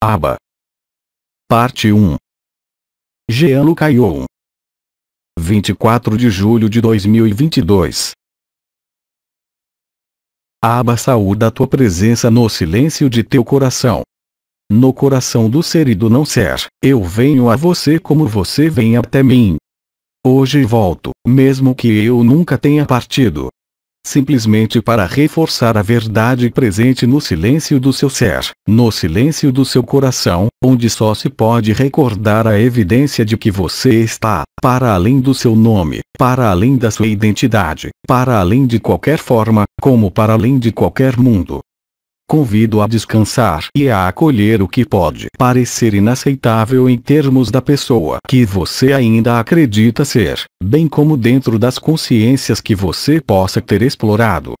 Aba. Parte 1. Jean caiu. 24 de julho de 2022. Aba saúda a tua presença no silêncio de teu coração. No coração do ser e do não ser, eu venho a você como você vem até mim. Hoje volto, mesmo que eu nunca tenha partido, simplesmente para reforçar a verdade presente no silêncio do seu ser, no silêncio do seu coração, onde só se pode recordar a evidência de que você está, para além do seu nome, para além da sua identidade, para além de qualquer forma, como para além de qualquer mundo, convido a descansar e a acolher o que pode parecer inaceitável em termos da pessoa que você ainda acredita ser, bem como dentro das consciências que você possa ter explorado,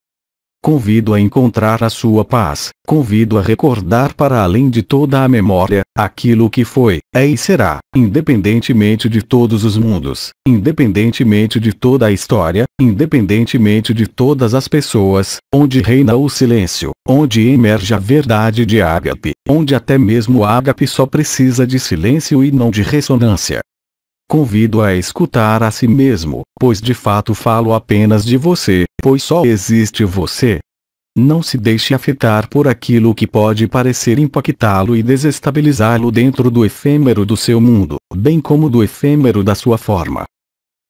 Convido a encontrar a sua paz, convido a recordar para além de toda a memória, aquilo que foi, é e será, independentemente de todos os mundos, independentemente de toda a história, independentemente de todas as pessoas, onde reina o silêncio, onde emerge a verdade de Ágape, onde até mesmo Ágape só precisa de silêncio e não de ressonância, Convido a escutar a si mesmo, pois de fato falo apenas de você, pois só existe você. Não se deixe afetar por aquilo que pode parecer impactá-lo e desestabilizá-lo dentro do efêmero do seu mundo, bem como do efêmero da sua forma.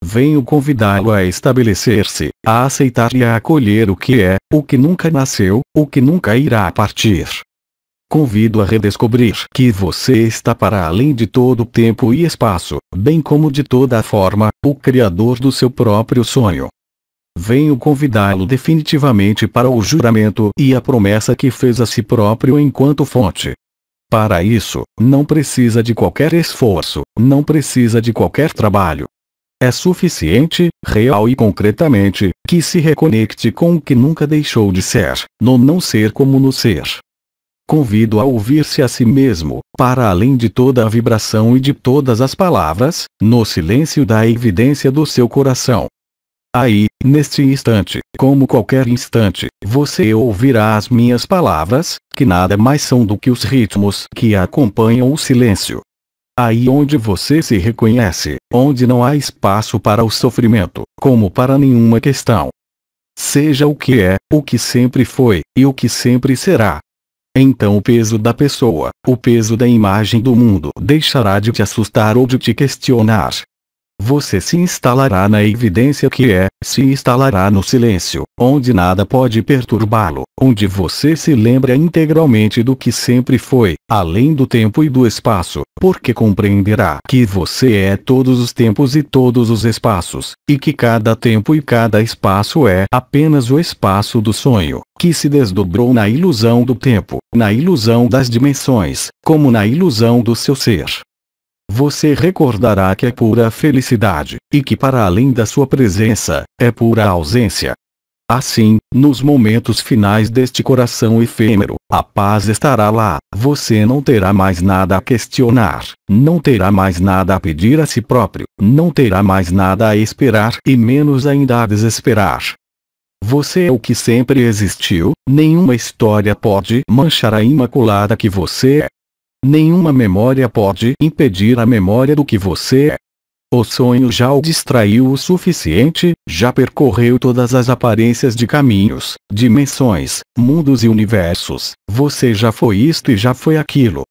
Venho convidá-lo a estabelecer-se, a aceitar e a acolher o que é, o que nunca nasceu, o que nunca irá partir. Convido a redescobrir que você está para além de todo tempo e espaço, bem como de toda a forma, o criador do seu próprio sonho. Venho convidá-lo definitivamente para o juramento e a promessa que fez a si próprio enquanto fonte. Para isso, não precisa de qualquer esforço, não precisa de qualquer trabalho. É suficiente, real e concretamente, que se reconecte com o que nunca deixou de ser, no não ser como no ser convido a ouvir-se a si mesmo, para além de toda a vibração e de todas as palavras, no silêncio da evidência do seu coração. Aí, neste instante, como qualquer instante, você ouvirá as minhas palavras, que nada mais são do que os ritmos que acompanham o silêncio. Aí onde você se reconhece, onde não há espaço para o sofrimento, como para nenhuma questão. Seja o que é, o que sempre foi, e o que sempre será, então o peso da pessoa, o peso da imagem do mundo deixará de te assustar ou de te questionar, você se instalará na evidência que é, se instalará no silêncio, onde nada pode perturbá-lo, onde você se lembra integralmente do que sempre foi, além do tempo e do espaço, porque compreenderá que você é todos os tempos e todos os espaços, e que cada tempo e cada espaço é apenas o espaço do sonho, que se desdobrou na ilusão do tempo, na ilusão das dimensões, como na ilusão do seu ser você recordará que é pura felicidade, e que para além da sua presença, é pura ausência. Assim, nos momentos finais deste coração efêmero, a paz estará lá, você não terá mais nada a questionar, não terá mais nada a pedir a si próprio, não terá mais nada a esperar e menos ainda a desesperar. Você é o que sempre existiu, nenhuma história pode manchar a imaculada que você é. Nenhuma memória pode impedir a memória do que você é. O sonho já o distraiu o suficiente, já percorreu todas as aparências de caminhos, dimensões, mundos e universos. Você já foi isto e já foi aquilo.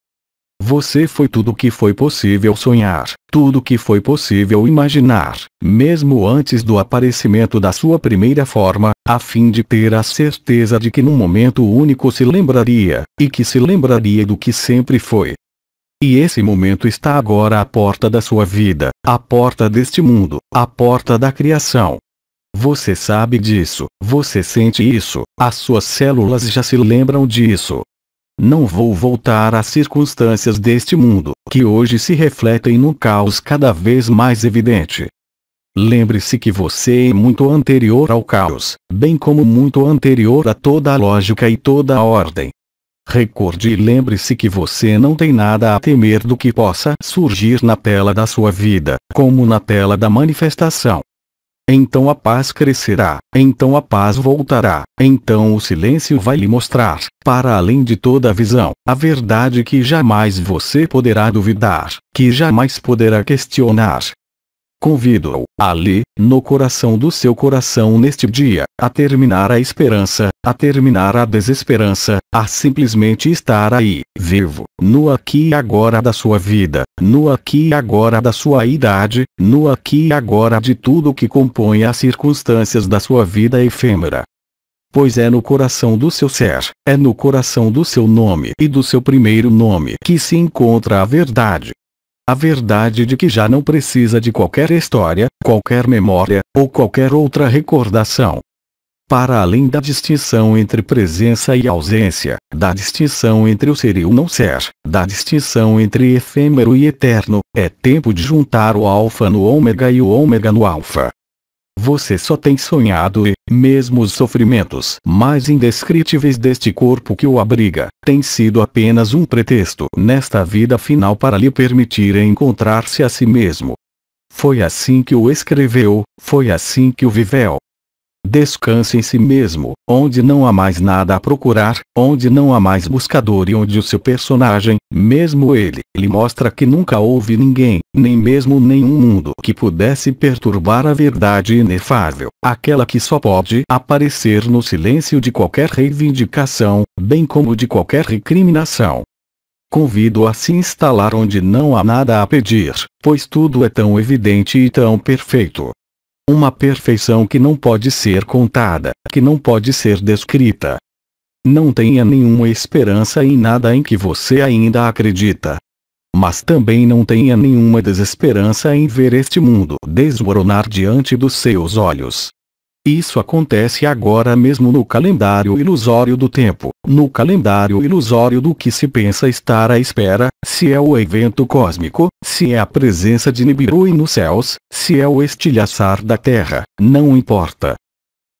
Você foi tudo o que foi possível sonhar, tudo o que foi possível imaginar, mesmo antes do aparecimento da sua primeira forma, a fim de ter a certeza de que num momento único se lembraria, e que se lembraria do que sempre foi. E esse momento está agora à porta da sua vida, à porta deste mundo, à porta da criação. Você sabe disso, você sente isso, as suas células já se lembram disso, não vou voltar às circunstâncias deste mundo, que hoje se refletem num caos cada vez mais evidente. Lembre-se que você é muito anterior ao caos, bem como muito anterior a toda a lógica e toda a ordem. Recorde e lembre-se que você não tem nada a temer do que possa surgir na tela da sua vida, como na tela da manifestação. Então a paz crescerá, então a paz voltará, então o silêncio vai lhe mostrar, para além de toda a visão, a verdade que jamais você poderá duvidar, que jamais poderá questionar, Convido-o ali, no coração do seu coração neste dia, a terminar a esperança, a terminar a desesperança, a simplesmente estar aí, vivo, no aqui e agora da sua vida, no aqui e agora da sua idade, no aqui e agora de tudo que compõe as circunstâncias da sua vida efêmera. Pois é no coração do seu ser, é no coração do seu nome e do seu primeiro nome que se encontra a verdade, a verdade de que já não precisa de qualquer história, qualquer memória, ou qualquer outra recordação. Para além da distinção entre presença e ausência, da distinção entre o ser e o não ser, da distinção entre efêmero e eterno, é tempo de juntar o alfa no ômega e o ômega no alfa. Você só tem sonhado e, mesmo os sofrimentos mais indescritíveis deste corpo que o abriga, têm sido apenas um pretexto nesta vida final para lhe permitir encontrar-se a si mesmo. Foi assim que o escreveu, foi assim que o viveu, Descanse em si mesmo, onde não há mais nada a procurar, onde não há mais buscador e onde o seu personagem, mesmo ele, lhe mostra que nunca houve ninguém, nem mesmo nenhum mundo que pudesse perturbar a verdade inefável, aquela que só pode aparecer no silêncio de qualquer reivindicação, bem como de qualquer recriminação. Convido a se instalar onde não há nada a pedir, pois tudo é tão evidente e tão perfeito, uma perfeição que não pode ser contada, que não pode ser descrita. Não tenha nenhuma esperança em nada em que você ainda acredita. Mas também não tenha nenhuma desesperança em ver este mundo desmoronar diante dos seus olhos. Isso acontece agora mesmo no calendário ilusório do tempo, no calendário ilusório do que se pensa estar à espera, se é o evento cósmico, se é a presença de Nibiru nos céus, se é o estilhaçar da Terra, não importa.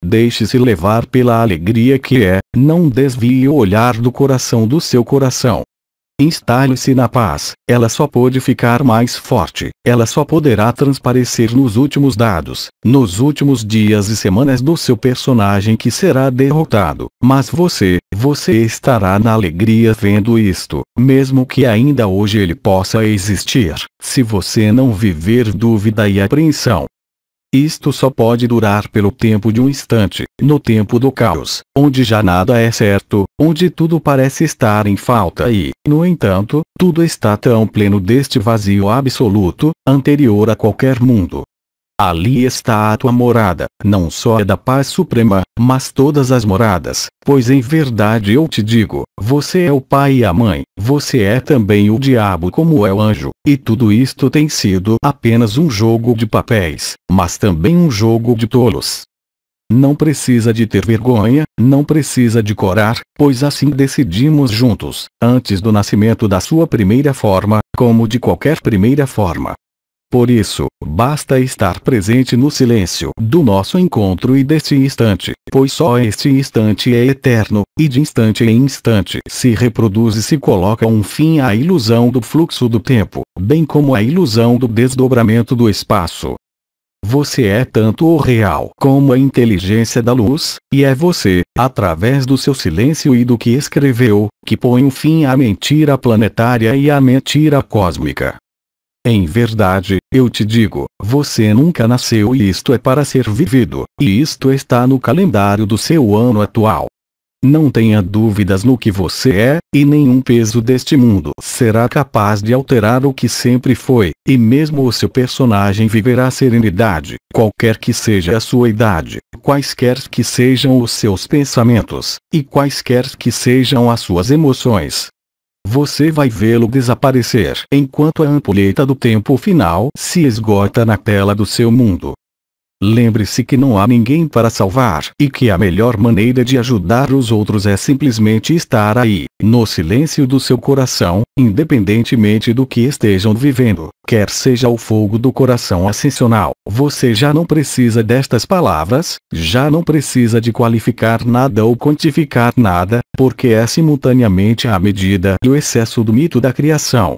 Deixe-se levar pela alegria que é, não desvie o olhar do coração do seu coração, instale-se na paz, ela só pode ficar mais forte, ela só poderá transparecer nos últimos dados, nos últimos dias e semanas do seu personagem que será derrotado. Mas você, você estará na alegria vendo isto, mesmo que ainda hoje ele possa existir. Se você não viver dúvida e apreensão, isto só pode durar pelo tempo de um instante, no tempo do caos, onde já nada é certo, onde tudo parece estar em falta e, no entanto, tudo está tão pleno deste vazio absoluto, anterior a qualquer mundo. Ali está a tua morada, não só a é da paz suprema, mas todas as moradas, pois em verdade eu te digo, você é o pai e a mãe, você é também o diabo como é o anjo, e tudo isto tem sido apenas um jogo de papéis, mas também um jogo de tolos. Não precisa de ter vergonha, não precisa de corar, pois assim decidimos juntos, antes do nascimento da sua primeira forma, como de qualquer primeira forma, por isso, basta estar presente no silêncio do nosso encontro e deste instante, pois só este instante é eterno, e de instante em instante se reproduz e se coloca um fim à ilusão do fluxo do tempo, bem como à ilusão do desdobramento do espaço. Você é tanto o real como a inteligência da luz, e é você, através do seu silêncio e do que escreveu, que põe um fim à mentira planetária e à mentira cósmica. Em verdade, eu te digo, você nunca nasceu e isto é para ser vivido, e isto está no calendário do seu ano atual. Não tenha dúvidas no que você é, e nenhum peso deste mundo será capaz de alterar o que sempre foi, e mesmo o seu personagem viverá serenidade, qualquer que seja a sua idade, quaisquer que sejam os seus pensamentos, e quaisquer que sejam as suas emoções você vai vê-lo desaparecer enquanto a ampulheta do tempo final se esgota na tela do seu mundo. Lembre-se que não há ninguém para salvar e que a melhor maneira de ajudar os outros é simplesmente estar aí, no silêncio do seu coração, independentemente do que estejam vivendo, quer seja o fogo do coração ascensional. Você já não precisa destas palavras, já não precisa de qualificar nada ou quantificar nada, porque é simultaneamente a medida e o excesso do mito da criação.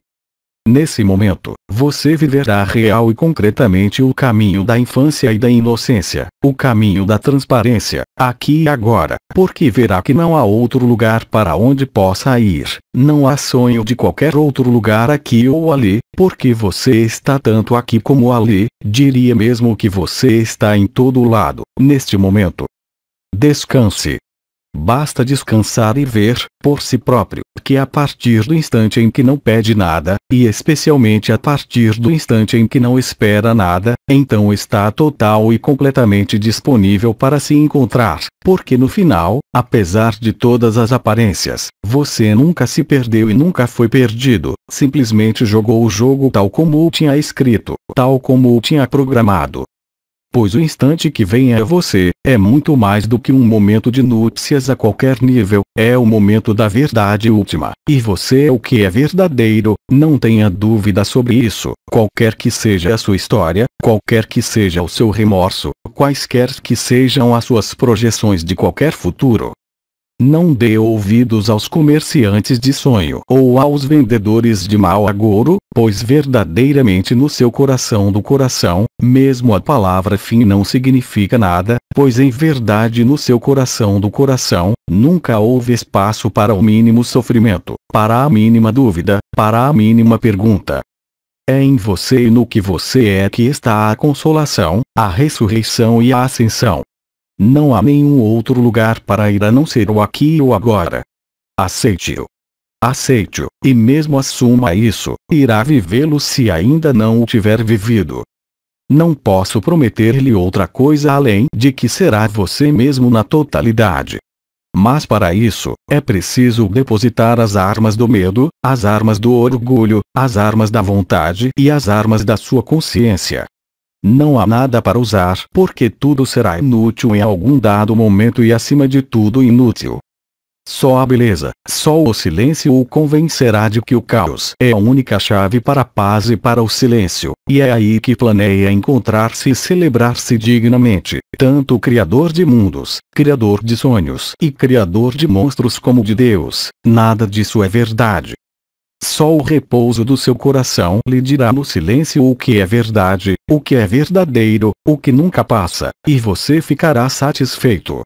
Nesse momento, você viverá real e concretamente o caminho da infância e da inocência, o caminho da transparência, aqui e agora, porque verá que não há outro lugar para onde possa ir, não há sonho de qualquer outro lugar aqui ou ali, porque você está tanto aqui como ali, diria mesmo que você está em todo lado, neste momento. Descanse. Basta descansar e ver, por si próprio, que a partir do instante em que não pede nada, e especialmente a partir do instante em que não espera nada, então está total e completamente disponível para se encontrar, porque no final, apesar de todas as aparências, você nunca se perdeu e nunca foi perdido, simplesmente jogou o jogo tal como o tinha escrito, tal como o tinha programado pois o instante que vem a é você, é muito mais do que um momento de núpcias a qualquer nível, é o momento da verdade última, e você é o que é verdadeiro, não tenha dúvida sobre isso, qualquer que seja a sua história, qualquer que seja o seu remorso, quaisquer que sejam as suas projeções de qualquer futuro, não dê ouvidos aos comerciantes de sonho ou aos vendedores de mau agouro, pois verdadeiramente no seu coração do coração, mesmo a palavra fim não significa nada, pois em verdade no seu coração do coração, nunca houve espaço para o mínimo sofrimento, para a mínima dúvida, para a mínima pergunta. É em você e no que você é que está a consolação, a ressurreição e a ascensão. Não há nenhum outro lugar para ir a não ser o aqui ou agora. Aceite-o. Aceite-o, e mesmo assuma isso, irá vivê-lo se ainda não o tiver vivido. Não posso prometer-lhe outra coisa além de que será você mesmo na totalidade. Mas para isso, é preciso depositar as armas do medo, as armas do orgulho, as armas da vontade e as armas da sua consciência, não há nada para usar porque tudo será inútil em algum dado momento e acima de tudo inútil. Só a beleza, só o silêncio o convencerá de que o caos é a única chave para a paz e para o silêncio, e é aí que planeia encontrar-se e celebrar-se dignamente, tanto o Criador de mundos, Criador de sonhos e Criador de monstros como de Deus, nada disso é verdade. Só o repouso do seu coração lhe dirá no silêncio o que é verdade, o que é verdadeiro, o que nunca passa, e você ficará satisfeito.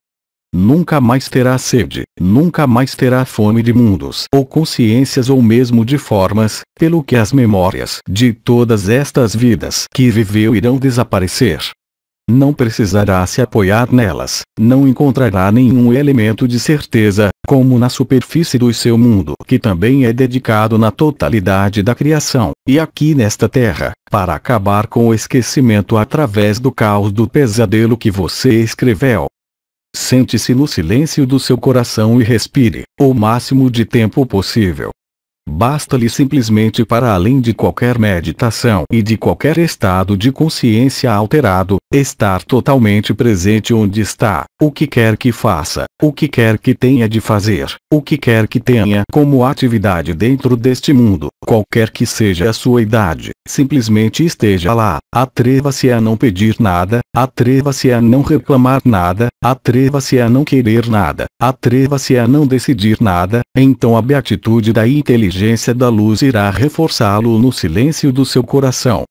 Nunca mais terá sede, nunca mais terá fome de mundos ou consciências ou mesmo de formas, pelo que as memórias de todas estas vidas que viveu irão desaparecer, não precisará se apoiar nelas, não encontrará nenhum elemento de certeza, como na superfície do seu mundo, que também é dedicado na totalidade da criação, e aqui nesta terra, para acabar com o esquecimento através do caos do pesadelo que você escreveu. Sente-se no silêncio do seu coração e respire, o máximo de tempo possível, Basta-lhe simplesmente para além de qualquer meditação e de qualquer estado de consciência alterado, estar totalmente presente onde está, o que quer que faça, o que quer que tenha de fazer, o que quer que tenha como atividade dentro deste mundo, qualquer que seja a sua idade, simplesmente esteja lá, atreva-se a não pedir nada, atreva-se a não reclamar nada, atreva-se a não querer nada, atreva-se a não decidir nada, então a beatitude da inteligência inteligência da luz irá reforçá-lo no silêncio do seu coração.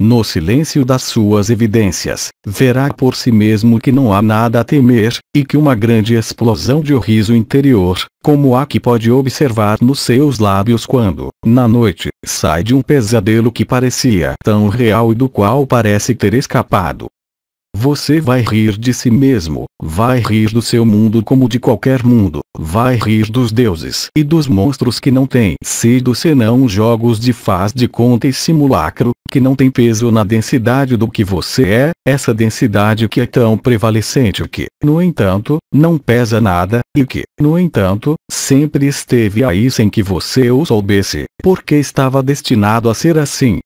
No silêncio das suas evidências, verá por si mesmo que não há nada a temer, e que uma grande explosão de riso interior, como a que pode observar nos seus lábios quando, na noite, sai de um pesadelo que parecia tão real e do qual parece ter escapado, você vai rir de si mesmo, vai rir do seu mundo como de qualquer mundo, vai rir dos deuses e dos monstros que não têm sido senão jogos de faz de conta e simulacro, que não tem peso na densidade do que você é, essa densidade que é tão prevalecente que, no entanto, não pesa nada, e que, no entanto, sempre esteve aí sem que você o soubesse, porque estava destinado a ser assim.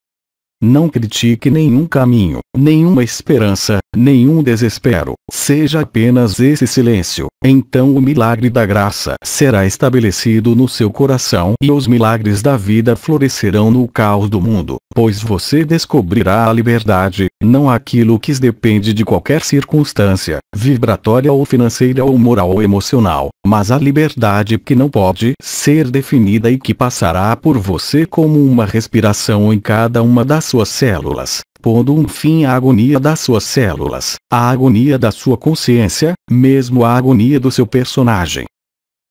Não critique nenhum caminho, nenhuma esperança, nenhum desespero. Seja apenas esse silêncio. Então o milagre da graça será estabelecido no seu coração e os milagres da vida florescerão no caos do mundo, pois você descobrirá a liberdade, não aquilo que depende de qualquer circunstância, vibratória ou financeira ou moral ou emocional, mas a liberdade que não pode ser definida e que passará por você como uma respiração em cada uma das suas células, pondo um fim à agonia das suas células, à agonia da sua consciência, mesmo à agonia do seu personagem.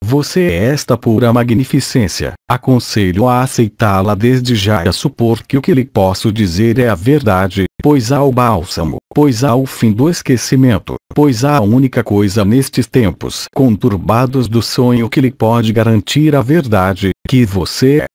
Você é esta pura magnificência, aconselho a aceitá-la desde já e a supor que o que lhe posso dizer é a verdade, pois há o bálsamo, pois há o fim do esquecimento, pois há a única coisa nestes tempos conturbados do sonho que lhe pode garantir a verdade, que você é.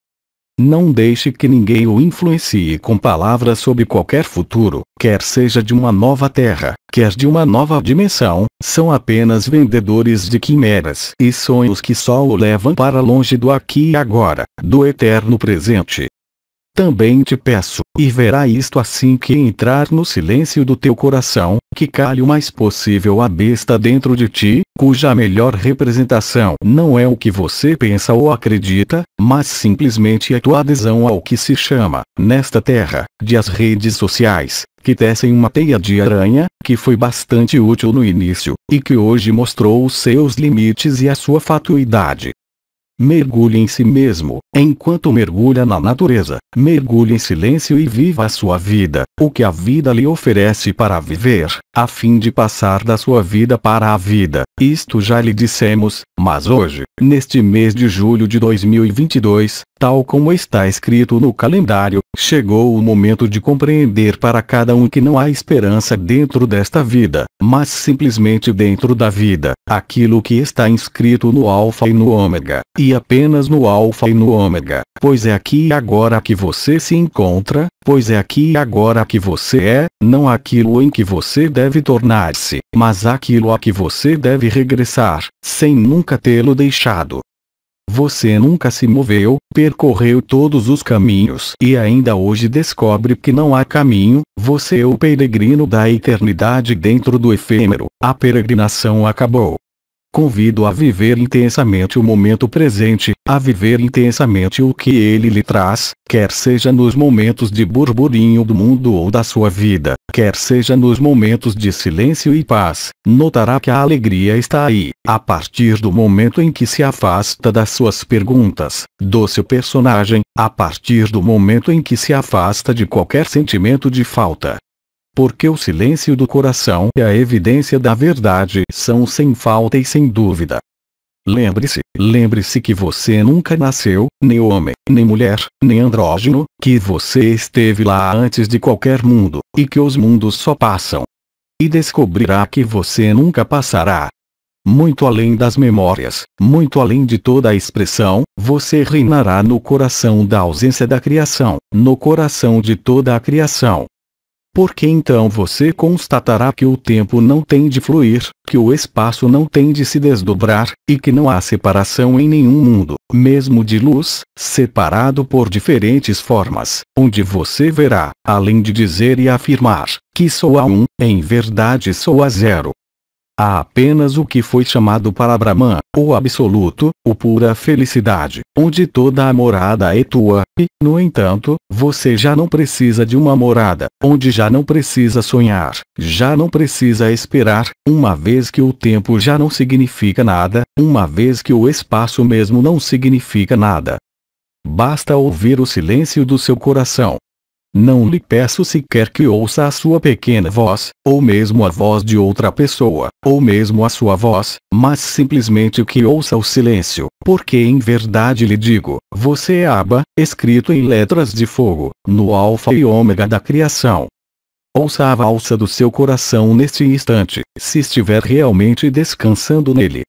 Não deixe que ninguém o influencie com palavras sobre qualquer futuro, quer seja de uma nova terra, quer de uma nova dimensão, são apenas vendedores de quimeras e sonhos que só o levam para longe do aqui e agora, do eterno presente. Também te peço, e verá isto assim que entrar no silêncio do teu coração, que calhe o mais possível a besta dentro de ti, cuja melhor representação não é o que você pensa ou acredita, mas simplesmente a tua adesão ao que se chama, nesta terra, de as redes sociais, que tecem uma teia de aranha, que foi bastante útil no início, e que hoje mostrou os seus limites e a sua fatuidade, Mergulhe em si mesmo, enquanto mergulha na natureza, mergulhe em silêncio e viva a sua vida o que a vida lhe oferece para viver, a fim de passar da sua vida para a vida. Isto já lhe dissemos, mas hoje, neste mês de julho de 2022, tal como está escrito no calendário, chegou o momento de compreender para cada um que não há esperança dentro desta vida, mas simplesmente dentro da vida, aquilo que está inscrito no Alfa e no Ômega, e apenas no Alfa e no Ômega, pois é aqui e agora que você se encontra, pois é aqui e agora que você é, não aquilo em que você deve tornar-se, mas aquilo a que você deve regressar, sem nunca tê-lo deixado. Você nunca se moveu, percorreu todos os caminhos e ainda hoje descobre que não há caminho, você é o peregrino da eternidade dentro do efêmero, a peregrinação acabou, Convido a viver intensamente o momento presente, a viver intensamente o que ele lhe traz, quer seja nos momentos de burburinho do mundo ou da sua vida, quer seja nos momentos de silêncio e paz. Notará que a alegria está aí, a partir do momento em que se afasta das suas perguntas, do seu personagem, a partir do momento em que se afasta de qualquer sentimento de falta, porque o silêncio do coração e a evidência da verdade são sem falta e sem dúvida. Lembre-se, lembre-se que você nunca nasceu, nem homem, nem mulher, nem andrógeno, que você esteve lá antes de qualquer mundo, e que os mundos só passam. E descobrirá que você nunca passará. Muito além das memórias, muito além de toda a expressão, você reinará no coração da ausência da criação, no coração de toda a criação. Porque então você constatará que o tempo não tem de fluir, que o espaço não tem de se desdobrar, e que não há separação em nenhum mundo, mesmo de luz, separado por diferentes formas, onde você verá, além de dizer e afirmar, que sou a um, em verdade sou a zero, Há apenas o que foi chamado para Brahman, o absoluto, o pura felicidade, onde toda a morada é tua, e, no entanto, você já não precisa de uma morada, onde já não precisa sonhar, já não precisa esperar, uma vez que o tempo já não significa nada, uma vez que o espaço mesmo não significa nada. Basta ouvir o silêncio do seu coração, não lhe peço sequer que ouça a sua pequena voz, ou mesmo a voz de outra pessoa, ou mesmo a sua voz, mas simplesmente que ouça o silêncio, porque em verdade lhe digo, você é Abba, escrito em letras de fogo, no alfa e ômega da criação. Ouça a valsa do seu coração neste instante, se estiver realmente descansando nele.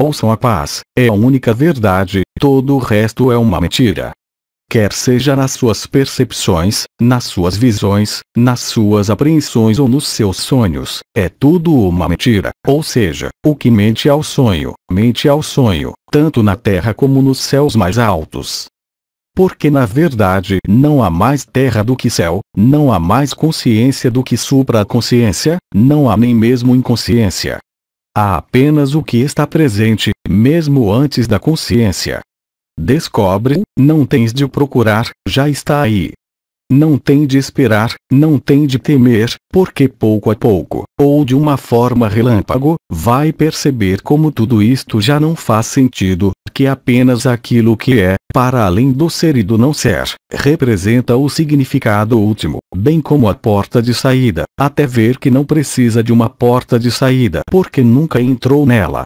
Ouçam a paz, é a única verdade, todo o resto é uma mentira quer seja nas suas percepções, nas suas visões, nas suas apreensões ou nos seus sonhos, é tudo uma mentira, ou seja, o que mente ao sonho, mente ao sonho, tanto na terra como nos céus mais altos. Porque na verdade não há mais terra do que céu, não há mais consciência do que supraconsciência, não há nem mesmo inconsciência. Há apenas o que está presente, mesmo antes da consciência. Descobre, não tens de procurar, já está aí. Não tem de esperar, não tem de temer, porque pouco a pouco, ou de uma forma relâmpago, vai perceber como tudo isto já não faz sentido, que apenas aquilo que é, para além do ser e do não ser, representa o significado último, bem como a porta de saída, até ver que não precisa de uma porta de saída porque nunca entrou nela.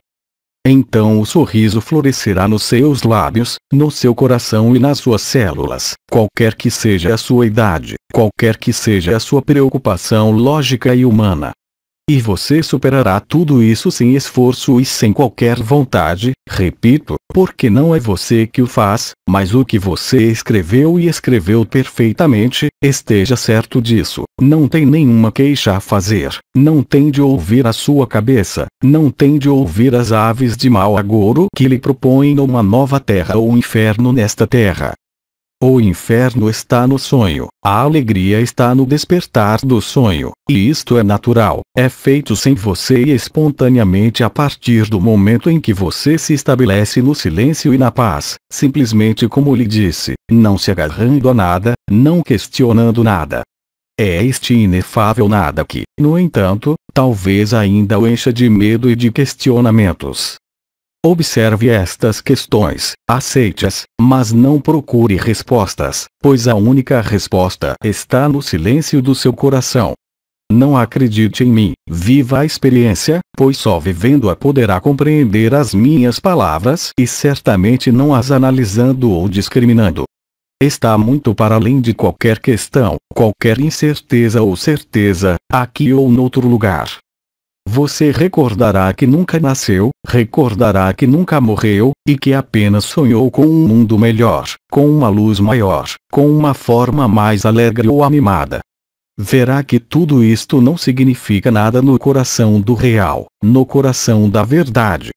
Então o sorriso florescerá nos seus lábios, no seu coração e nas suas células, qualquer que seja a sua idade, qualquer que seja a sua preocupação lógica e humana, e você superará tudo isso sem esforço e sem qualquer vontade, repito, porque não é você que o faz, mas o que você escreveu e escreveu perfeitamente, esteja certo disso. Não tem nenhuma queixa a fazer, não tem de ouvir a sua cabeça, não tem de ouvir as aves de mau agouro que lhe propõem uma nova terra ou um inferno nesta terra. O inferno está no sonho, a alegria está no despertar do sonho, e isto é natural, é feito sem você e espontaneamente a partir do momento em que você se estabelece no silêncio e na paz, simplesmente como lhe disse, não se agarrando a nada, não questionando nada. É este inefável nada que, no entanto, talvez ainda o encha de medo e de questionamentos. Observe estas questões, aceite-as, mas não procure respostas, pois a única resposta está no silêncio do seu coração. Não acredite em mim, viva a experiência, pois só vivendo-a poderá compreender as minhas palavras e certamente não as analisando ou discriminando. Está muito para além de qualquer questão, qualquer incerteza ou certeza, aqui ou noutro lugar. Você recordará que nunca nasceu, recordará que nunca morreu, e que apenas sonhou com um mundo melhor, com uma luz maior, com uma forma mais alegre ou animada. Verá que tudo isto não significa nada no coração do real, no coração da verdade,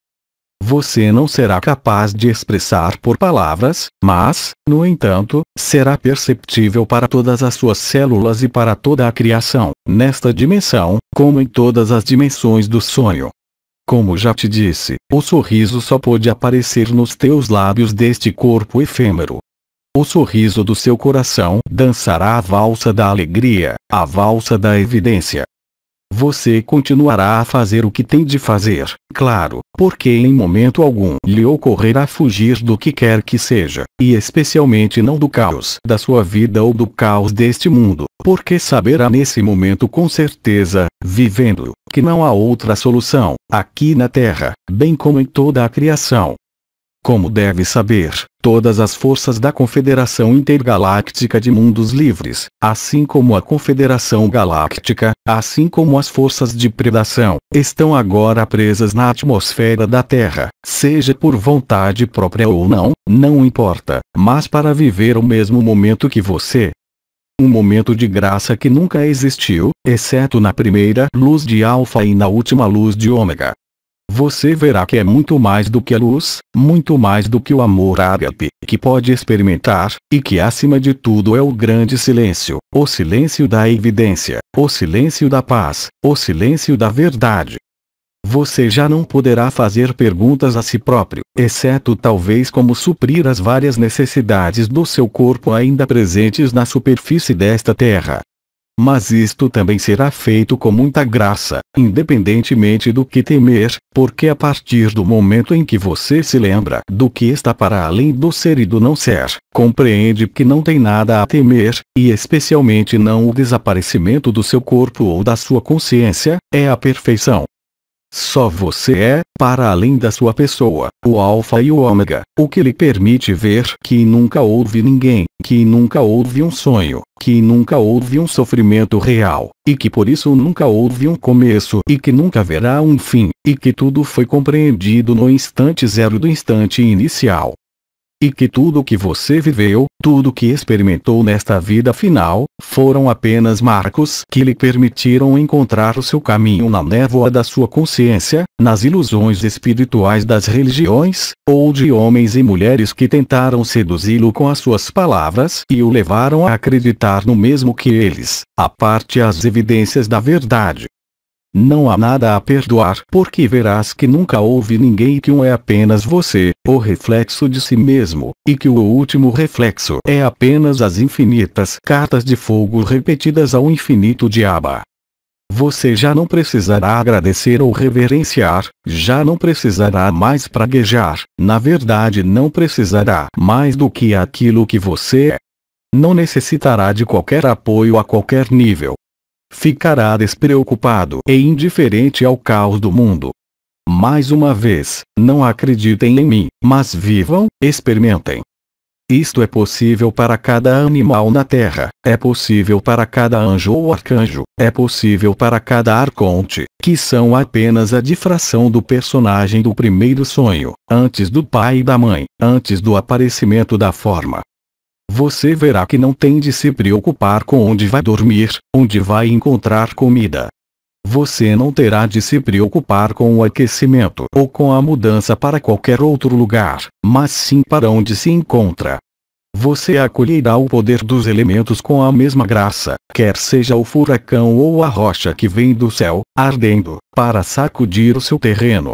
você não será capaz de expressar por palavras, mas, no entanto, será perceptível para todas as suas células e para toda a criação, nesta dimensão, como em todas as dimensões do sonho. Como já te disse, o sorriso só pode aparecer nos teus lábios deste corpo efêmero. O sorriso do seu coração dançará a valsa da alegria, a valsa da evidência, você continuará a fazer o que tem de fazer, claro, porque em momento algum lhe ocorrerá fugir do que quer que seja, e especialmente não do caos da sua vida ou do caos deste mundo, porque saberá nesse momento com certeza, vivendo, que não há outra solução, aqui na Terra, bem como em toda a criação, como deve saber, todas as forças da Confederação Intergaláctica de Mundos Livres, assim como a Confederação Galáctica, assim como as forças de predação, estão agora presas na atmosfera da Terra, seja por vontade própria ou não, não importa, mas para viver o mesmo momento que você, um momento de graça que nunca existiu, exceto na primeira luz de Alfa e na última luz de Ômega, você verá que é muito mais do que a luz, muito mais do que o amor ágape, que pode experimentar, e que acima de tudo é o grande silêncio, o silêncio da evidência, o silêncio da paz, o silêncio da verdade. Você já não poderá fazer perguntas a si próprio, exceto talvez como suprir as várias necessidades do seu corpo ainda presentes na superfície desta terra, mas isto também será feito com muita graça, independentemente do que temer, porque a partir do momento em que você se lembra do que está para além do ser e do não ser, compreende que não tem nada a temer, e especialmente não o desaparecimento do seu corpo ou da sua consciência, é a perfeição. Só você é, para além da sua pessoa, o alfa e o ômega, o que lhe permite ver que nunca houve ninguém, que nunca houve um sonho, que nunca houve um sofrimento real, e que por isso nunca houve um começo e que nunca haverá um fim, e que tudo foi compreendido no instante zero do instante inicial, e que tudo o que você viveu, tudo que experimentou nesta vida final, foram apenas marcos que lhe permitiram encontrar o seu caminho na névoa da sua consciência, nas ilusões espirituais das religiões, ou de homens e mulheres que tentaram seduzi-lo com as suas palavras e o levaram a acreditar no mesmo que eles, a parte as evidências da verdade. Não há nada a perdoar, porque verás que nunca houve ninguém que um é apenas você, o reflexo de si mesmo, e que o último reflexo é apenas as infinitas cartas de fogo repetidas ao infinito diaba. Você já não precisará agradecer ou reverenciar, já não precisará mais praguejar, na verdade não precisará mais do que aquilo que você é. Não necessitará de qualquer apoio a qualquer nível, ficará despreocupado e indiferente ao caos do mundo. Mais uma vez, não acreditem em mim, mas vivam, experimentem. Isto é possível para cada animal na terra, é possível para cada anjo ou arcanjo, é possível para cada arconte, que são apenas a difração do personagem do primeiro sonho, antes do pai e da mãe, antes do aparecimento da forma, você verá que não tem de se preocupar com onde vai dormir, onde vai encontrar comida. Você não terá de se preocupar com o aquecimento ou com a mudança para qualquer outro lugar, mas sim para onde se encontra. Você acolherá o poder dos elementos com a mesma graça, quer seja o furacão ou a rocha que vem do céu, ardendo, para sacudir o seu terreno,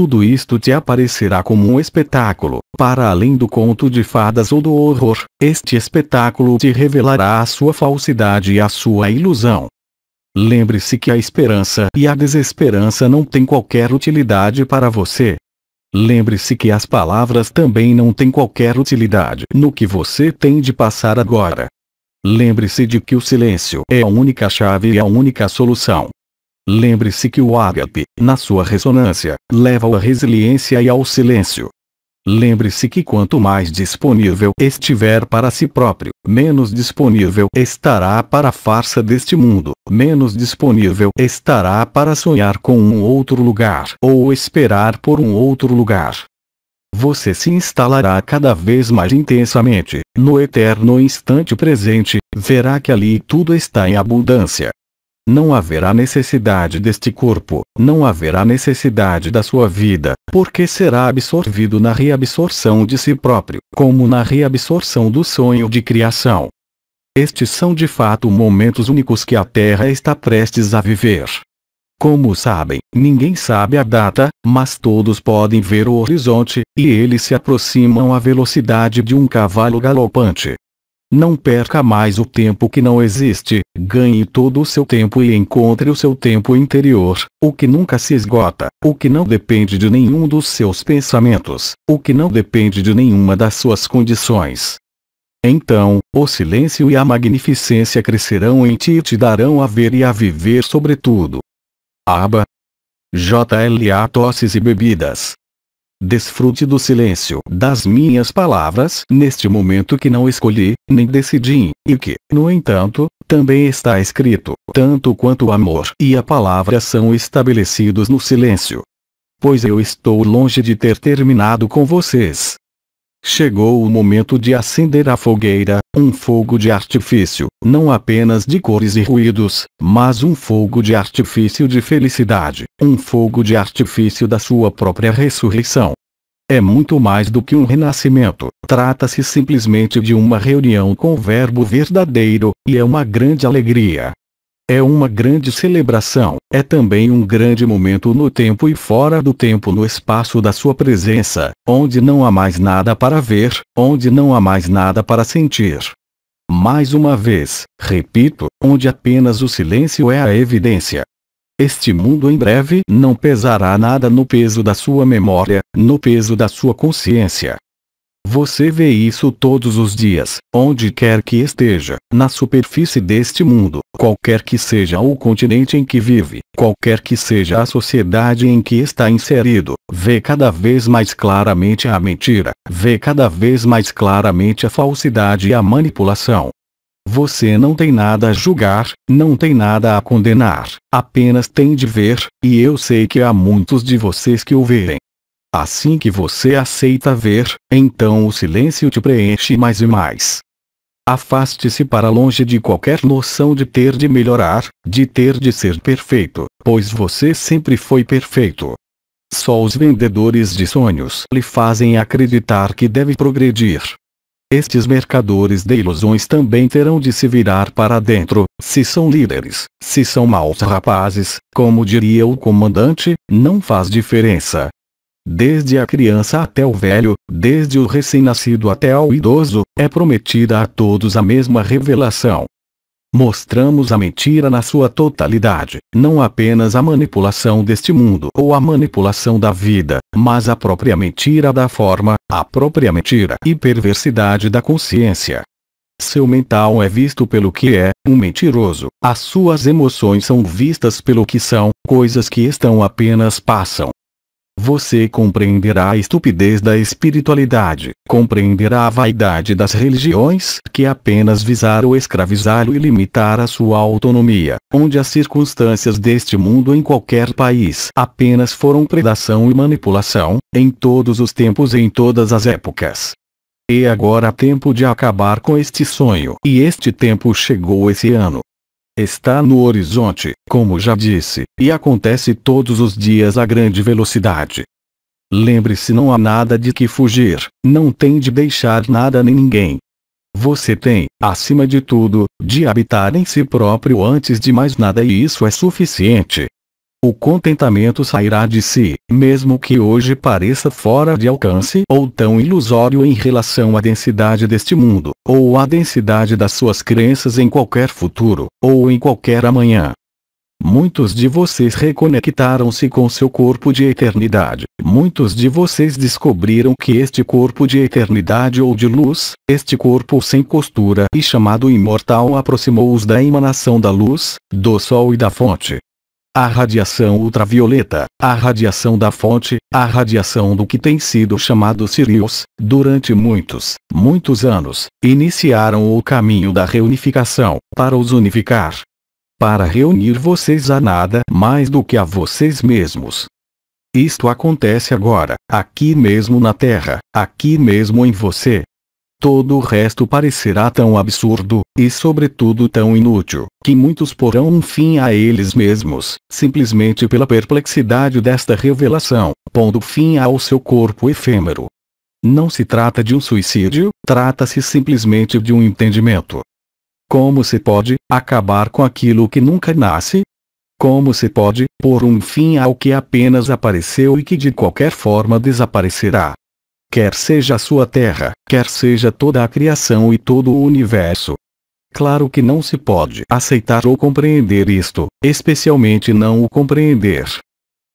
tudo isto te aparecerá como um espetáculo, para além do conto de fadas ou do horror, este espetáculo te revelará a sua falsidade e a sua ilusão. Lembre-se que a esperança e a desesperança não têm qualquer utilidade para você. Lembre-se que as palavras também não têm qualquer utilidade no que você tem de passar agora. Lembre-se de que o silêncio é a única chave e a única solução. Lembre-se que o ágape, na sua ressonância, leva à resiliência e ao silêncio. Lembre-se que quanto mais disponível estiver para si próprio, menos disponível estará para a farsa deste mundo, menos disponível estará para sonhar com um outro lugar ou esperar por um outro lugar. Você se instalará cada vez mais intensamente, no eterno instante presente, verá que ali tudo está em abundância, não haverá necessidade deste corpo, não haverá necessidade da sua vida, porque será absorvido na reabsorção de si próprio, como na reabsorção do sonho de criação. Estes são de fato momentos únicos que a Terra está prestes a viver. Como sabem, ninguém sabe a data, mas todos podem ver o horizonte, e eles se aproximam à velocidade de um cavalo galopante. Não perca mais o tempo que não existe, ganhe todo o seu tempo e encontre o seu tempo interior, o que nunca se esgota, o que não depende de nenhum dos seus pensamentos, o que não depende de nenhuma das suas condições. Então, o silêncio e a magnificência crescerão em ti e te darão a ver e a viver sobretudo. Aba. JLA Tosses e Bebidas Desfrute do silêncio das minhas palavras neste momento que não escolhi, nem decidi, e que, no entanto, também está escrito, tanto quanto o amor e a palavra são estabelecidos no silêncio. Pois eu estou longe de ter terminado com vocês, Chegou o momento de acender a fogueira, um fogo de artifício, não apenas de cores e ruídos, mas um fogo de artifício de felicidade, um fogo de artifício da sua própria ressurreição. É muito mais do que um renascimento, trata-se simplesmente de uma reunião com o Verbo verdadeiro, e é uma grande alegria, é uma grande celebração, é também um grande momento no tempo e fora do tempo no espaço da sua presença, onde não há mais nada para ver, onde não há mais nada para sentir. Mais uma vez, repito, onde apenas o silêncio é a evidência. Este mundo em breve não pesará nada no peso da sua memória, no peso da sua consciência, você vê isso todos os dias, onde quer que esteja, na superfície deste mundo, qualquer que seja o continente em que vive, qualquer que seja a sociedade em que está inserido, vê cada vez mais claramente a mentira, vê cada vez mais claramente a falsidade e a manipulação. Você não tem nada a julgar, não tem nada a condenar, apenas tem de ver, e eu sei que há muitos de vocês que o verem, Assim que você aceita ver, então o silêncio te preenche mais e mais. Afaste-se para longe de qualquer noção de ter de melhorar, de ter de ser perfeito, pois você sempre foi perfeito. Só os vendedores de sonhos lhe fazem acreditar que deve progredir. Estes mercadores de ilusões também terão de se virar para dentro, se são líderes, se são maus rapazes, como diria o comandante, não faz diferença desde a criança até o velho, desde o recém-nascido até o idoso, é prometida a todos a mesma revelação. Mostramos a mentira na sua totalidade, não apenas a manipulação deste mundo ou a manipulação da vida, mas a própria mentira da forma, a própria mentira e perversidade da consciência. Seu mental é visto pelo que é, um mentiroso, as suas emoções são vistas pelo que são, coisas que estão apenas passam, você compreenderá a estupidez da espiritualidade, compreenderá a vaidade das religiões que apenas visaram escravizá-lo e limitar a sua autonomia, onde as circunstâncias deste mundo em qualquer país apenas foram predação e manipulação, em todos os tempos e em todas as épocas. E agora é tempo de acabar com este sonho. E este tempo chegou esse ano está no horizonte, como já disse, e acontece todos os dias a grande velocidade. Lembre-se não há nada de que fugir, não tem de deixar nada nem ninguém. Você tem, acima de tudo, de habitar em si próprio antes de mais nada e isso é suficiente. O contentamento sairá de si, mesmo que hoje pareça fora de alcance ou tão ilusório em relação à densidade deste mundo, ou à densidade das suas crenças em qualquer futuro, ou em qualquer amanhã. Muitos de vocês reconectaram-se com seu corpo de eternidade. Muitos de vocês descobriram que este corpo de eternidade ou de luz, este corpo sem costura e chamado imortal aproximou-os da emanação da luz, do sol e da fonte a radiação ultravioleta, a radiação da fonte, a radiação do que tem sido chamado Sirius, durante muitos, muitos anos, iniciaram o caminho da reunificação, para os unificar. Para reunir vocês a nada mais do que a vocês mesmos. Isto acontece agora, aqui mesmo na Terra, aqui mesmo em você, Todo o resto parecerá tão absurdo, e sobretudo tão inútil, que muitos porão um fim a eles mesmos, simplesmente pela perplexidade desta revelação, pondo fim ao seu corpo efêmero. Não se trata de um suicídio, trata-se simplesmente de um entendimento. Como se pode acabar com aquilo que nunca nasce? Como se pode pôr um fim ao que apenas apareceu e que de qualquer forma desaparecerá? quer seja a sua terra, quer seja toda a criação e todo o universo. Claro que não se pode aceitar ou compreender isto, especialmente não o compreender.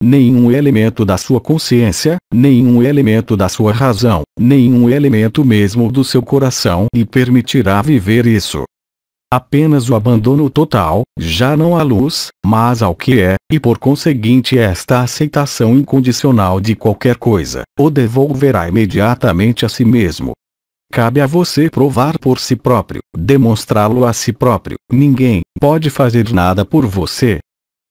Nenhum elemento da sua consciência, nenhum elemento da sua razão, nenhum elemento mesmo do seu coração lhe permitirá viver isso. Apenas o abandono total, já não há luz, mas ao que é, e por conseguinte esta aceitação incondicional de qualquer coisa, o devolverá imediatamente a si mesmo. Cabe a você provar por si próprio, demonstrá-lo a si próprio. Ninguém pode fazer nada por você.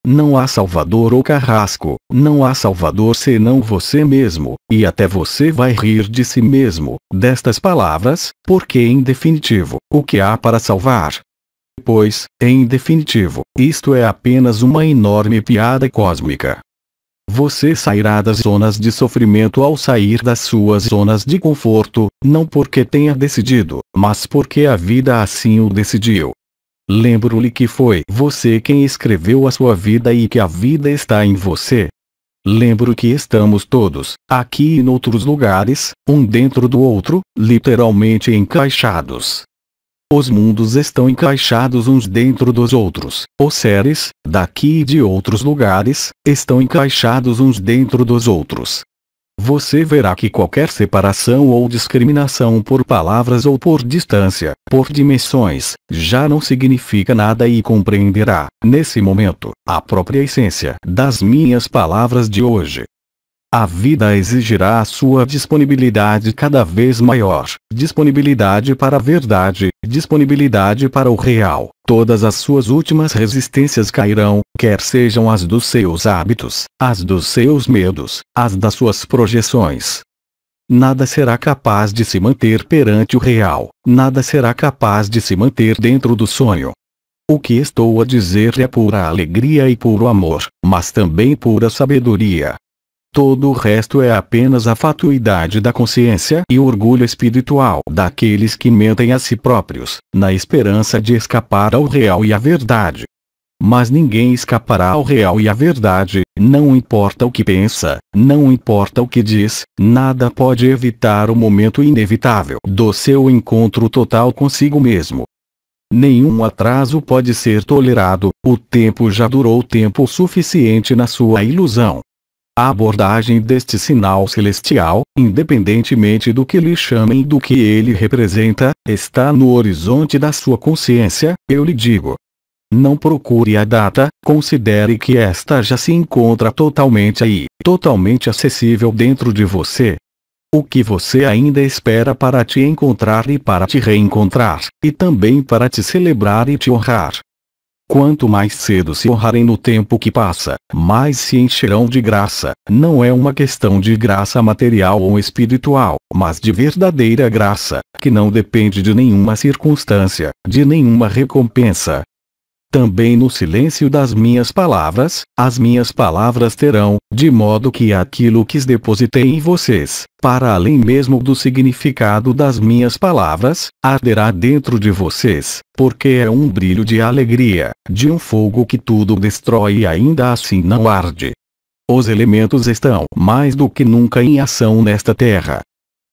Não há salvador ou carrasco, não há salvador senão você mesmo, e até você vai rir de si mesmo, destas palavras, porque em definitivo, o que há para salvar, Pois, em definitivo, isto é apenas uma enorme piada cósmica. Você sairá das zonas de sofrimento ao sair das suas zonas de conforto, não porque tenha decidido, mas porque a vida assim o decidiu. Lembro-lhe que foi você quem escreveu a sua vida e que a vida está em você. Lembro que estamos todos, aqui e noutros lugares, um dentro do outro, literalmente encaixados. Os mundos estão encaixados uns dentro dos outros. Os seres, daqui e de outros lugares, estão encaixados uns dentro dos outros. Você verá que qualquer separação ou discriminação por palavras ou por distância, por dimensões, já não significa nada e compreenderá, nesse momento, a própria essência das minhas palavras de hoje. A vida exigirá a sua disponibilidade cada vez maior, disponibilidade para a verdade, disponibilidade para o real. Todas as suas últimas resistências cairão, quer sejam as dos seus hábitos, as dos seus medos, as das suas projeções. Nada será capaz de se manter perante o real, nada será capaz de se manter dentro do sonho. O que estou a dizer é pura alegria e puro amor, mas também pura sabedoria, Todo o resto é apenas a fatuidade da consciência e o orgulho espiritual daqueles que mentem a si próprios, na esperança de escapar ao real e à verdade. Mas ninguém escapará ao real e à verdade, não importa o que pensa, não importa o que diz, nada pode evitar o momento inevitável do seu encontro total consigo mesmo. Nenhum atraso pode ser tolerado, o tempo já durou tempo suficiente na sua ilusão. A abordagem deste sinal celestial, independentemente do que lhe chamem e do que ele representa, está no horizonte da sua consciência, eu lhe digo. Não procure a data, considere que esta já se encontra totalmente aí, totalmente acessível dentro de você. O que você ainda espera para te encontrar e para te reencontrar, e também para te celebrar e te honrar, Quanto mais cedo se honrarem no tempo que passa, mais se encherão de graça. Não é uma questão de graça material ou espiritual, mas de verdadeira graça, que não depende de nenhuma circunstância, de nenhuma recompensa, também no silêncio das minhas palavras, as minhas palavras terão, de modo que aquilo que depositei em vocês, para além mesmo do significado das minhas palavras, arderá dentro de vocês, porque é um brilho de alegria, de um fogo que tudo destrói e ainda assim não arde. Os elementos estão mais do que nunca em ação nesta terra,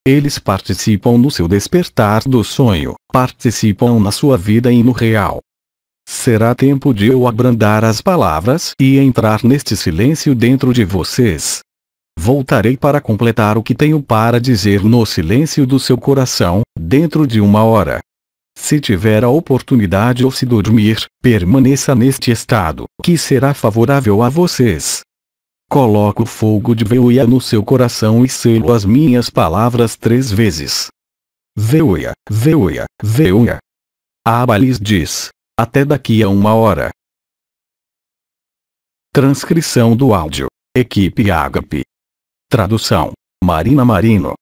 eles participam no seu despertar do sonho, participam na sua vida e no real, será tempo de eu abrandar as palavras e entrar neste silêncio dentro de vocês. Voltarei para completar o que tenho para dizer no silêncio do seu coração, dentro de uma hora. Se tiver a oportunidade ou se dormir, permaneça neste estado, que será favorável a vocês. Coloco fogo de Veuia no seu coração e selo as minhas palavras três vezes. Veuia, Veuia, Veuia. Abalis diz, até daqui a uma hora. Transcrição do áudio. Equipe Agape. Tradução. Marina Marino.